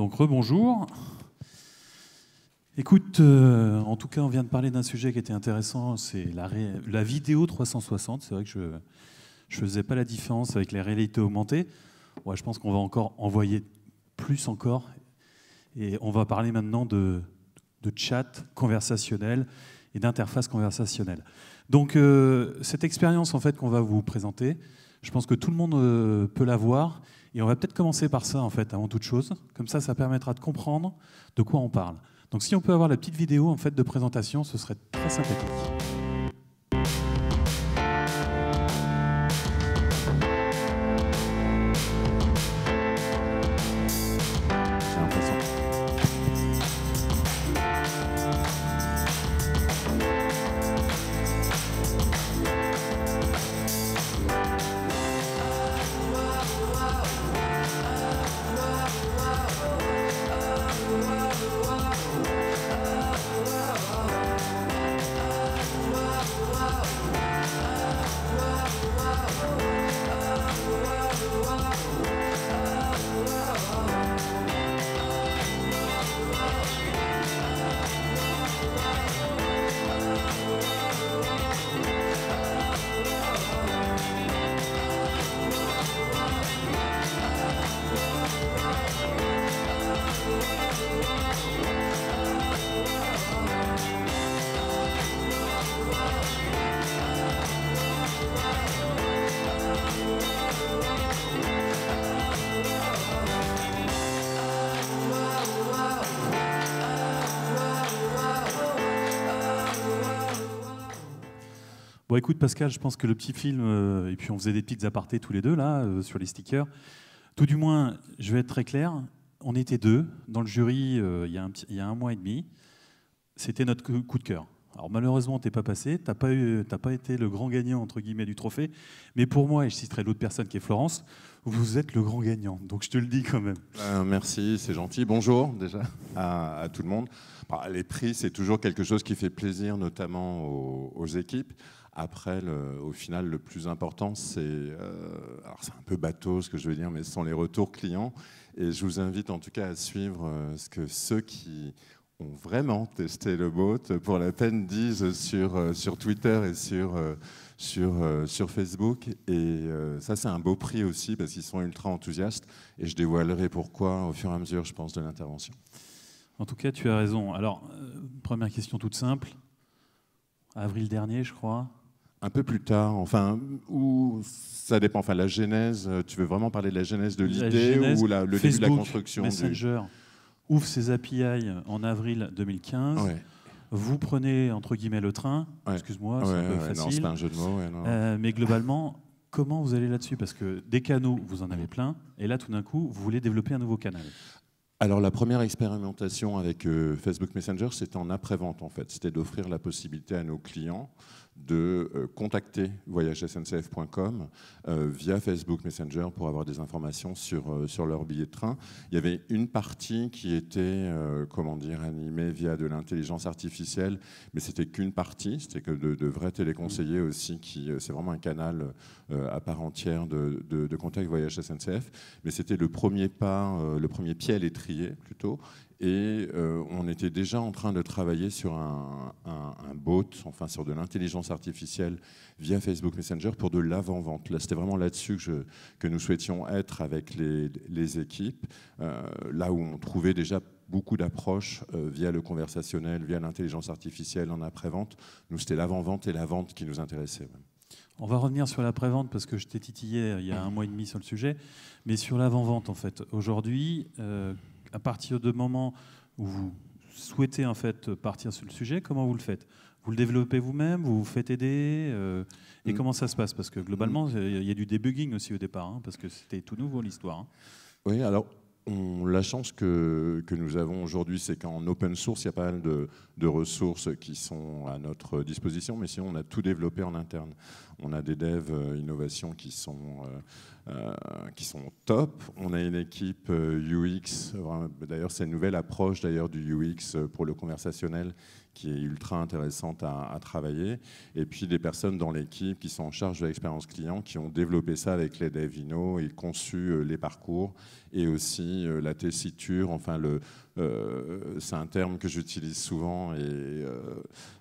Donc rebonjour. Écoute, euh, en tout cas, on vient de parler d'un sujet qui était intéressant, c'est la, vidéo 360. C'est vrai que je ne faisais pas la différence avec les réalités augmentées. Ouais, je pense qu'on va encore envoyer plus encore. Et on va parler maintenant de, de chat conversationnel et d'interface conversationnelle. Donc euh, cette expérience en fait qu'on va vous présenter, je pense que tout le monde euh, peut la voir et on va peut-être commencer par ça, en fait, avant toute chose. Comme ça, ça permettra de comprendre de quoi on parle. Donc si on peut avoir la petite vidéo en fait, de présentation, ce serait très sympathique. Bon, écoute, Pascal, je pense que le petit film, euh, et puis on faisait des petites apartés tous les deux, là, euh, sur les stickers. Tout du moins, je vais être très clair, on était deux. Dans le jury, euh, il, y a un mois et demi, c'était notre coup de cœur. Alors malheureusement, t'es pas passé, t'as pas, pas été le grand gagnant entre guillemets du trophée, mais pour moi, et je citerai l'autre personne qui est Florence, vous êtes le grand gagnant. Donc je te le dis quand même. merci, c'est gentil. Bonjour déjà à, tout le monde. Bah, les prix, c'est toujours quelque chose qui fait plaisir, notamment aux, aux équipes après, au final, le plus important, c'est, euh, alors c'est un peu bateau ce que je veux dire, mais ce sont les retours clients. Et je vous invite en tout cas à suivre euh, ce que ceux qui ont vraiment testé le bot pour la peine disent sur, euh, sur Twitter et sur, sur, sur Facebook. Et ça, c'est un beau prix aussi parce qu'ils sont ultra enthousiastes. Et je dévoilerai pourquoi au fur et à mesure, je pense, de l'intervention. En tout cas, tu as raison. Alors, première question toute simple. Avril dernier, je crois, un peu plus tard, enfin, ou ça dépend. Enfin, la genèse, euh, tu veux vraiment parler de la genèse de l'idée ou le début de la construction Messenger ouvre ses API en avril 2015. Vous prenez entre guillemets le train. Excuse-moi, c'est un pas un jeu de mots. Euh, mais globalement, comment vous allez là-dessus Parce que des canaux, vous en avez plein, et là, tout d'un coup, vous voulez développer un nouveau canal. Alors la première expérimentation avec euh, Facebook Messenger, c'était en après-vente en fait. C'était d'offrir la possibilité à nos clients de euh, contacter voyagesncf.com euh, via Facebook Messenger pour avoir des informations sur, euh, sur leur billet de train. Il y avait une partie qui était, comment dire, animée via de l'intelligence artificielle, mais c'était qu'une partie, c'était que de, vrais téléconseillers aussi, qui c'est vraiment un canal à part entière de, de, de contact Voyage SNCF, mais c'était le premier pas, le premier pied à l'étrier plutôt, et on était déjà en train de travailler sur un, un, un bot, enfin sur de l'intelligence artificielle via Facebook Messenger pour de l'avant-vente. Là, c'était vraiment là-dessus que, que nous souhaitions être avec les, équipes, euh, là où on trouvait déjà beaucoup d'approches euh, via le conversationnel, via l'intelligence artificielle en après-vente. Nous, c'était l'avant-vente et la vente qui nous intéressaient. On va revenir sur l'après-vente parce que je t'ai titillé il y a un mois et demi sur le sujet, mais sur l'avant-vente en fait. Aujourd'hui, euh, à partir du moment où vous souhaitez en fait partir sur le sujet, comment vous le faites vous le développez vous-même Vous vous faites aider euh, Et mm. comment ça se passe Parce que globalement, mm. il y a du debugging aussi au départ, hein, parce que c'était tout nouveau l'histoire. Hein. Oui, alors on, la chance que, que nous avons aujourd'hui, c'est qu'en open source, il y a pas mal de, de, ressources qui sont à notre disposition, mais sinon, on a tout développé en interne. On a des devs euh, innovation qui sont euh, euh, qui sont top. On a une équipe euh, UX, d'ailleurs c'est une nouvelle approche d'ailleurs du UX euh, pour le conversationnel qui est ultra intéressante à, à, travailler. Et puis des personnes dans l'équipe qui sont en charge de l'expérience client, qui ont développé ça avec les devino et conçu les parcours et aussi la tessiture, enfin le, euh, c'est un terme que j'utilise souvent et euh,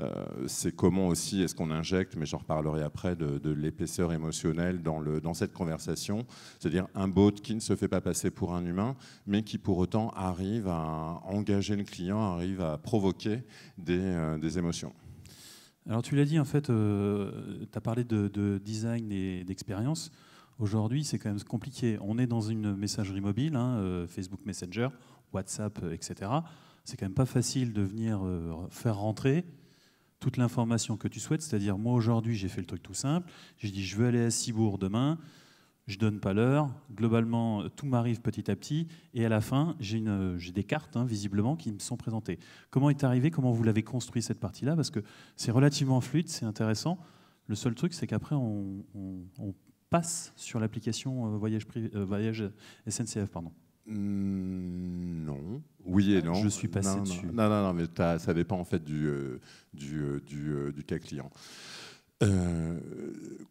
euh, c'est comment aussi est-ce qu'on injecte, mais j'en reparlerai après, de, l'épaisseur émotionnelle dans, le, dans cette conversation, c'est-à-dire un bot qui ne se fait pas passer pour un humain, mais qui pour autant arrive à engager le client, arrive à provoquer des, émotions. Alors tu l'as dit, en fait, tu as parlé de, design et d'expérience. Aujourd'hui, c'est quand même compliqué. On est dans une messagerie mobile, hein, Facebook Messenger. WhatsApp, euh, etc., c'est quand même pas facile de venir euh, faire rentrer toute l'information que tu souhaites. C'est-à-dire, moi aujourd'hui, j'ai fait le truc tout simple. J'ai dit, je veux aller à Cibourg demain. Je donne pas l'heure. Globalement, euh, tout m'arrive petit à petit. Et à la fin, j'ai des cartes, hein, visiblement, qui me sont présentées. Comment est arrivé Comment vous l'avez construit cette partie-là Parce que c'est relativement fluide, c'est intéressant. Le seul truc, c'est qu'après, on, passe sur l'application voyage, voyage SNCF. Pardon. Mm, non. Oui et non. Je suis passé dessus. Non, non, non, mais ça dépend en fait du, euh, du, euh, euh, du, cas client.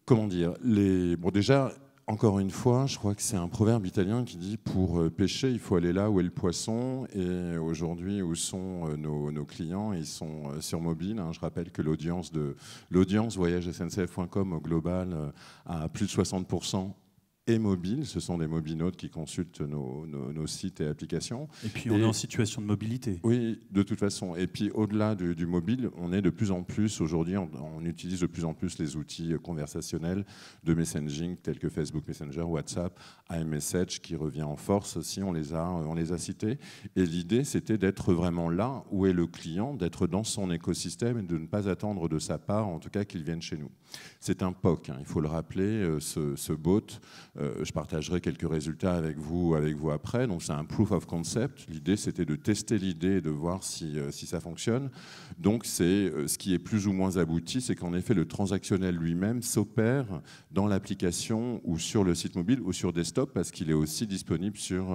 comment dire les... Bon, déjà, encore une fois, je crois que c'est un proverbe italien qui dit pour pêcher, il faut aller là où est le poisson. Et aujourd'hui, où sont nos, nos, clients Ils sont sur mobile. Hein. Je rappelle que l'audience de l'audience voyage SNCF.com au global a plus de 60 et mobile, Ce sont des mobinautes qui consultent nos, sites et applications. Et puis on est en situation de mobilité. Oui, de toute façon. Et puis au-delà du, mobile, on est de plus en plus, aujourd'hui, on, utilise de plus en plus les outils conversationnels de messaging tels que Facebook Messenger, WhatsApp, iMessage qui revient en force aussi, on les a, on les a cités. Et l'idée, c'était d'être vraiment là où est le client, d'être dans son écosystème et de ne pas attendre de sa part, en tout cas, qu'il vienne chez nous. C'est un POC, hein, il faut le rappeler, euh, ce, ce bot euh, je partagerai quelques résultats avec vous, avec vous après. Donc c'est un proof of concept. L'idée, c'était de tester l'idée, et de voir si, euh, ça fonctionne. Donc c'est euh, ce qui est plus ou moins abouti, c'est qu'en effet, le transactionnel lui-même s'opère dans l'application ou sur le site mobile ou sur desktop, parce qu'il est aussi disponible sur,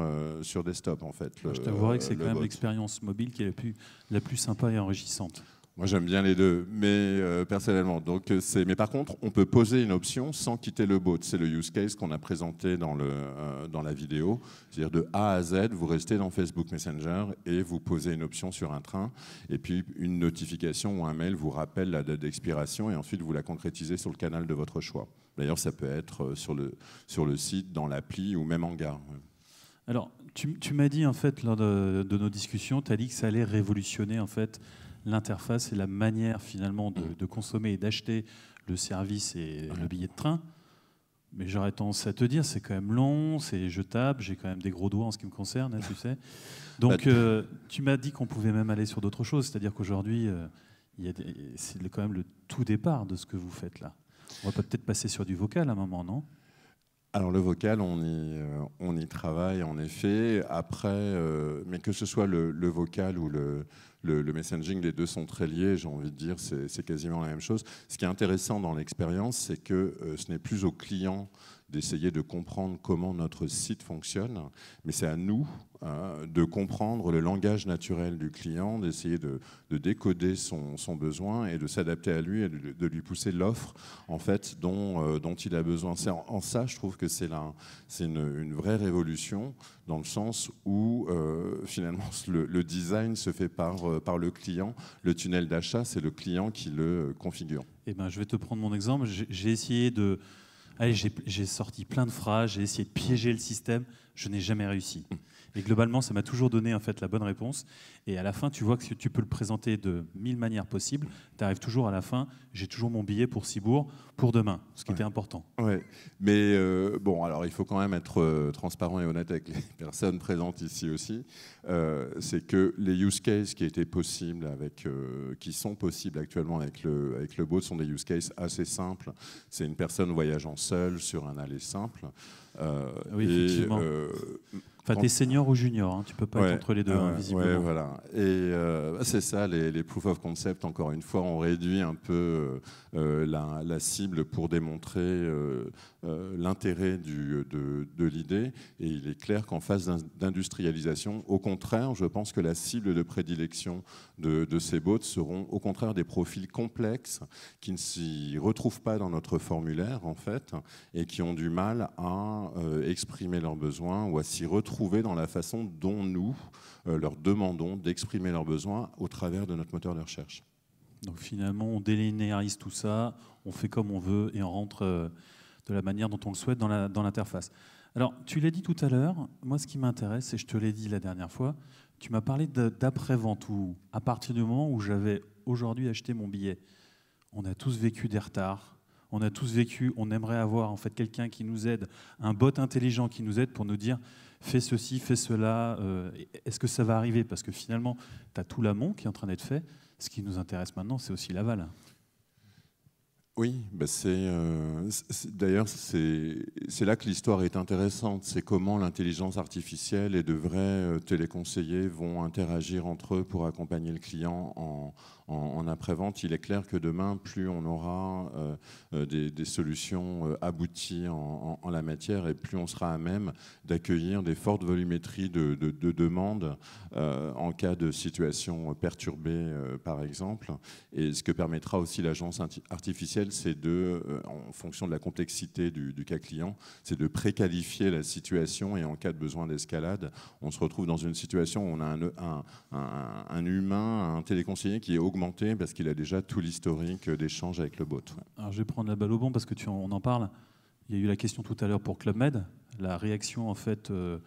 sur desktop, en fait. je t'avouerai que c'est quand même l'expérience mobile qui est la plus, la plus sympa et enrichissante. Moi, j'aime bien les deux, mais euh, personnellement. Donc, euh, c'est. Mais par contre, on peut poser une option sans quitter le bot. C'est le use case qu'on a présenté dans le euh, dans la vidéo. C'est-à-dire de A à Z, vous restez dans Facebook Messenger et vous posez une option sur un train, et puis une notification ou un mail vous rappelle la date d'expiration, et ensuite vous la concrétisez sur le canal de votre choix. D'ailleurs, ça peut être sur le sur le site, dans l'appli ou même en gare. Alors, tu, tu m'as dit en fait lors de, de nos discussions, tu as dit que ça allait révolutionner en fait l'interface et la manière finalement de, consommer et d'acheter le service et le billet de train. Mais j'aurais tendance à te dire, c'est quand même long, c'est je tape, j'ai quand même des gros doigts en ce qui me concerne, hein, tu sais. Donc bah, euh, tu m'as dit qu'on pouvait même aller sur d'autres choses, c'est-à-dire qu'aujourd'hui, euh, c'est quand même le tout départ de ce que vous faites là. On va peut-être passer sur du vocal à un moment, non alors le vocal, euh, on y, travaille en effet. Après, euh, mais que ce soit le, vocal ou le, messaging, les deux sont très liés, j'ai envie de dire, c'est quasiment la même chose. Ce qui est intéressant dans l'expérience, c'est que euh, ce n'est plus au client d'essayer de comprendre comment notre site fonctionne, mais c'est à nous hein, de comprendre le langage naturel du client, d'essayer de, décoder son, besoin et de s'adapter à lui et de, lui pousser l'offre en fait dont, euh, dont il a besoin. En, en, ça, je trouve que c'est une, une vraie révolution dans le sens où euh, finalement le, design se fait par, euh, par le client. Le tunnel d'achat, c'est le client qui le configure. Eh ben, je vais te prendre mon exemple. J'ai essayé de, Allez, j'ai sorti plein de phrases, j'ai essayé de piéger le système je n'ai jamais réussi. Et globalement, ça m'a toujours donné en fait la bonne réponse. Et à la fin, tu vois que si tu peux le présenter de mille manières possibles, tu arrives toujours à la fin. J'ai toujours mon billet pour Cibourg pour demain, ce qui était important. Ouais. Mais euh, bon, alors il faut quand même être euh, transparent et honnête avec les personnes présentes ici aussi. Euh, c'est que les use cases qui étaient possibles avec, qui sont possibles actuellement avec le avec le sont des use cases assez simples. C'est une personne voyageant seule sur un aller simple. oui, et, euh, Enfin, des senior ou junior, tu hein, tu peux pas être entre les deux, ah hein, visiblement. Ouais, voilà. Et euh, c'est ça, les, proof of concept, encore une fois, ont réduit un peu euh, euh, la, cible pour démontrer l'intérêt de, de l'idée. Et il est clair qu'en phase d'industrialisation, au contraire, je pense que la cible de prédilection de, de ces bots seront au contraire des profils complexes qui ne s'y retrouvent pas dans notre formulaire, en fait, et qui ont du mal à exprimer leurs besoins ou à s'y retrouver dans la façon dont nous euh, leur demandons d'exprimer leurs besoins au travers de notre moteur de recherche. Donc finalement, on délinéarise tout ça, on fait comme on veut et on rentre euh, de la manière dont on le souhaite dans l'interface. Alors, tu l'as dit tout à l'heure, moi ce qui m'intéresse, et je te l'ai dit la dernière fois, tu m'as parlé d'après-vente, ou à partir du moment où j'avais aujourd'hui acheté mon billet, on a tous vécu des retards, on a tous vécu, on aimerait avoir en fait quelqu'un qui nous aide, un bot intelligent qui nous aide pour nous dire fais ceci, fais cela, euh, est-ce que ça va arriver Parce que finalement, tu as tout l'amont qui est en train d'être fait. Ce qui nous intéresse maintenant, c'est aussi l'aval. Oui, bah, c'est, euh, d'ailleurs c'est là que l'histoire est intéressante, c'est comment l'intelligence artificielle et de vrais euh, téléconseillers vont interagir entre eux pour accompagner le client en, après-vente. Il est clair que demain, plus on aura euh, des, solutions abouties en, la matière et plus on sera à même d'accueillir des fortes volumétries de, demandes en cas de situation perturbée par exemple, et ce que permettra aussi l'agence artificielle c'est de, euh, en fonction de la complexité du, cas client, c'est de préqualifier la situation et en cas de besoin d'escalade, on se retrouve dans une situation où on a un, humain, un téléconseiller qui est augmenté parce qu'il a déjà tout l'historique d'échange avec le bot. Alors je vais prendre la balle au bon parce que tu en, on en parle. Il y a eu la question tout à l'heure pour Club la réaction en fait euh,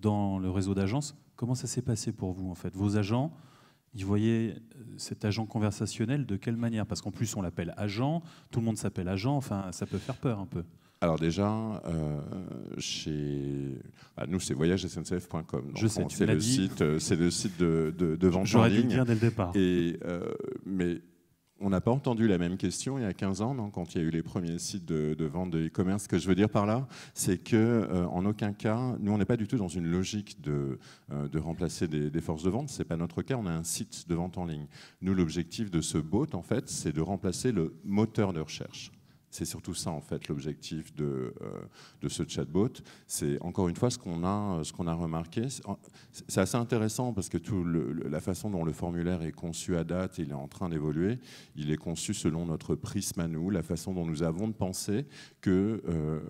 dans le réseau d'agences. Comment ça s'est passé pour vous en fait Vos agents il voyait euh, cet agent conversationnel de quelle manière Parce qu'en plus, on l'appelle agent, tout le monde s'appelle agent, enfin, ça peut faire peur un peu. Alors déjà, euh, chez... Bah, nous, c'est voyagesncf.com. Je sais, c'est le, site, euh, c'est le site de, de, de vente en ligne. dès le départ. Et, mais on n'a pas entendu la même question il y a 15 ans, quand il y a eu les premiers sites de, vente de e-commerce. Ce que je veux dire par là, c'est que euh, en aucun cas, nous, on n'est pas du tout dans une logique de, euh, remplacer des, forces de vente. Ce n'est pas notre cas. On a un site de vente en ligne. Nous, l'objectif de ce bot, en fait, c'est de remplacer le moteur de recherche. C'est surtout ça, en fait, l'objectif de, euh, de, ce chatbot. C'est encore une fois ce qu'on a, euh, ce a remarqué. C'est assez intéressant parce que tout la façon dont le formulaire est conçu à date, il est en train d'évoluer. Il est conçu selon notre prisme à nous, la façon dont nous avons de penser que euh,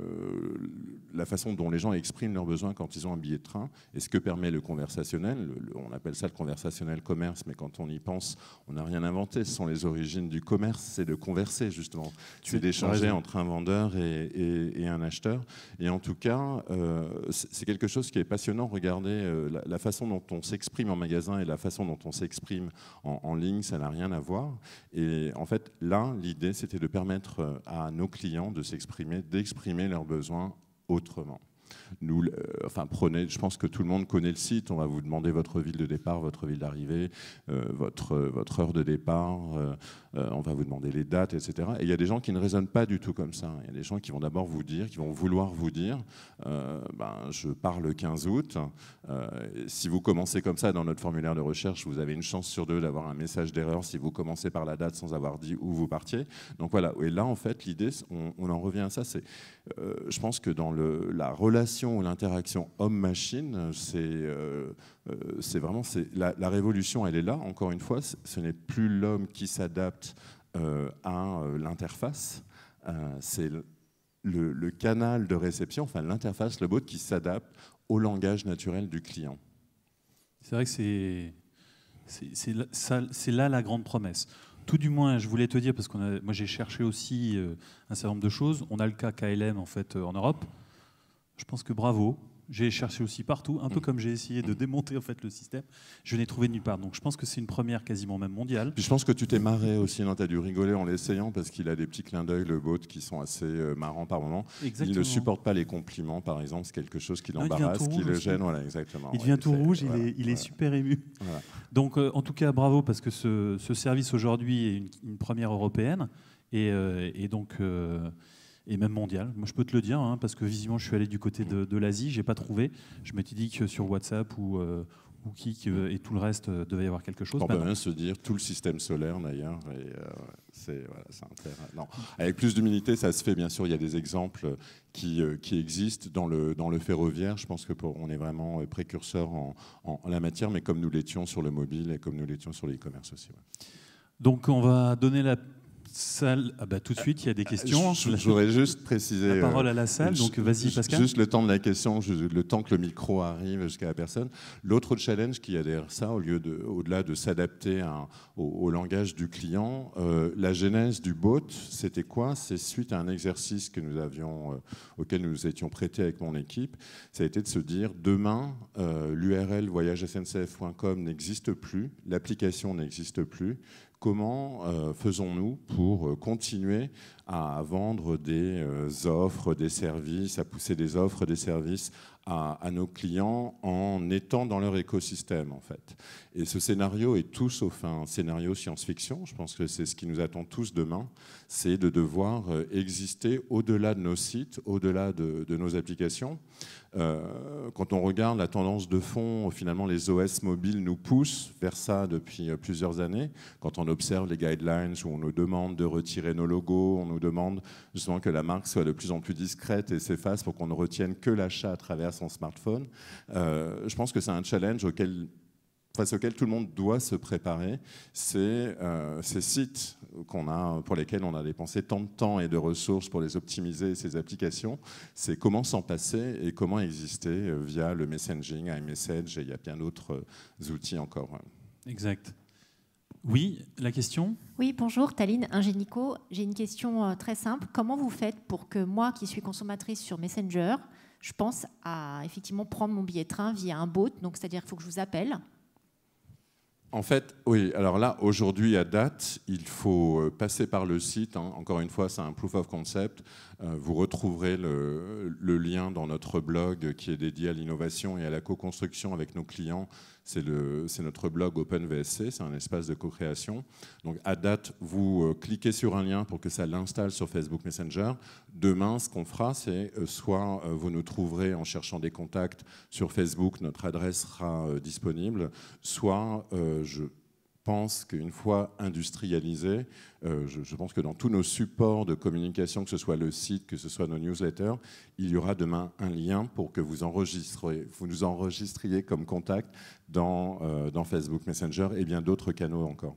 la façon dont les gens expriment leurs besoins quand ils ont un billet de train et ce que permet le conversationnel. on appelle ça le conversationnel commerce, mais quand on y pense, on n'a rien inventé. Ce sont les origines du commerce, c'est de converser justement, c'est entre un vendeur et, un acheteur. Et en tout cas, euh, c'est quelque chose qui est passionnant. Regardez euh, la, façon dont on s'exprime en magasin et la façon dont on s'exprime en, en, ligne, ça n'a rien à voir. Et en fait, là, l'idée, c'était de permettre euh, à nos clients de s'exprimer, d'exprimer leurs besoins autrement nous, euh, enfin prenez, je pense que tout le monde connaît le site, on va vous demander votre ville de départ, votre ville d'arrivée, euh, votre, euh, votre heure de départ, on va vous demander les dates, etc. Et il y a des gens qui ne raisonnent pas du tout comme ça. Il y a des gens qui vont d'abord vous dire, qui vont vouloir vous dire, ben, je pars le 15 août, si vous commencez comme ça dans notre formulaire de recherche, vous avez une chance sur deux d'avoir un message d'erreur si vous commencez par la date sans avoir dit où vous partiez. Donc voilà, et là en fait l'idée, on, en revient à ça, c'est, je pense que dans le, la relation ou l'interaction homme-machine, c'est euh, euh, vraiment la, la, révolution, elle est là. Encore une fois, ce n'est plus l'homme qui s'adapte euh, à l'interface, c'est le, canal de réception, enfin l'interface, le bot qui s'adapte au langage naturel du client. C'est vrai que c'est c'est là la grande promesse. Tout du moins, je voulais te dire, parce que moi j'ai cherché aussi un certain nombre de choses. On a le cas KLM en fait en Europe. Je pense que bravo. J'ai cherché aussi partout, un peu mm. comme j'ai essayé de mm. démonter en fait le système. Je n'ai trouvé nulle part. Donc je pense que c'est une première quasiment même mondiale. je pense que tu t'es marré aussi, tu as dû rigoler en l'essayant parce qu'il a des petits clins d'œil, le bot, qui sont assez euh, marrants par moment. Il ne supporte pas les compliments, par exemple, c'est quelque chose qui l'embarrasse, qui le gêne. Voilà, exactement. Il devient tout rouge, il, est, super ému. Donc euh, en tout cas, bravo parce que ce, service aujourd'hui est une, première européenne. Et, euh, et donc et même mondial. Moi, je peux te le dire, hein, parce que visiblement, je suis allé du côté de, de l'Asie, j'ai pas trouvé. Je m'étais dit que sur WhatsApp ou, euh, ou Kik euh, et tout le reste euh, devait y avoir quelque chose. On peut bah, se dire, tout le système solaire d'ailleurs, c'est Avec plus d'humilité, ça se fait bien sûr. Il y a des exemples qui, qui existent dans le, dans le ferroviaire. Je pense que on est vraiment précurseur en, en, la matière, mais comme nous l'étions sur le mobile et comme nous l'étions sur l'e-commerce aussi. Donc on va donner la salle. Ah bah, tout de suite, il y a des questions. Je voudrais juste préciser. La parole euh, à la salle, donc vas-y Pascal. Juste le temps de la question, le temps que le micro arrive jusqu'à la personne. L'autre challenge qu'il y a derrière ça, au lieu de, au-delà de s'adapter au, langage du client, euh, la genèse du bot, c'était quoi C'est suite à un exercice que nous avions, euh, auquel nous nous étions prêtés avec mon équipe. Ça a été de se dire demain, l'URL voyagesncf.com n'existe plus, l'application n'existe plus comment euh, faisons-nous pour euh, continuer à vendre des euh, offres, des services, à pousser des offres, des services à, nos clients en étant dans leur écosystème, en fait. Et ce scénario est tout sauf un scénario science-fiction. Je pense que c'est ce qui nous attend tous demain, c'est de devoir euh, exister au-delà de nos sites, au-delà de, nos applications. Euh, quand on regarde la tendance de fond, finalement, les OS mobiles nous poussent vers ça depuis euh, plusieurs années. Quand on observe les guidelines où on nous demande de retirer nos logos, on nous demande justement que la marque soit de plus en plus discrète et s'efface pour qu'on ne retienne que l'achat à travers son smartphone. Euh, je pense que c'est un challenge auquel face auquel tout le monde doit se préparer, c'est euh, ces sites qu'on a, pour lesquels on a dépensé tant de temps et de ressources pour les optimiser, ces applications, c'est comment s'en passer et comment exister euh, via le messaging, iMessage, et il y a bien d'autres outils encore. Exact. Oui, la question Oui, bonjour, Taline, Ingénico. J'ai une question très simple. Comment vous faites pour que moi, qui suis consommatrice sur Messenger, je pense à effectivement prendre mon billet de train via un boat, donc c'est-à-dire qu'il faut que je vous appelle. En fait, oui, alors là, aujourd'hui, à date, il faut euh, passer par le site. Hein, encore une fois, c'est un proof of concept. Euh, vous retrouverez le, lien dans notre blog qui est dédié à l'innovation et à la co-construction avec nos clients c'est notre blog OpenVSC, c'est un espace de co-création. Donc à date, vous euh, cliquez sur un lien pour que ça l'installe sur Facebook Messenger. Demain, ce qu'on fera, c'est euh, soit euh, vous nous trouverez en cherchant des contacts sur Facebook, notre adresse sera disponible, soit je pense qu'une fois industrialisé, euh, je, pense que dans tous nos supports de communication, que ce soit le site, que ce soit nos newsletters, il y aura demain un lien pour que vous, vous nous enregistriez comme contact euh, dans Facebook Messenger et bien d'autres canaux encore.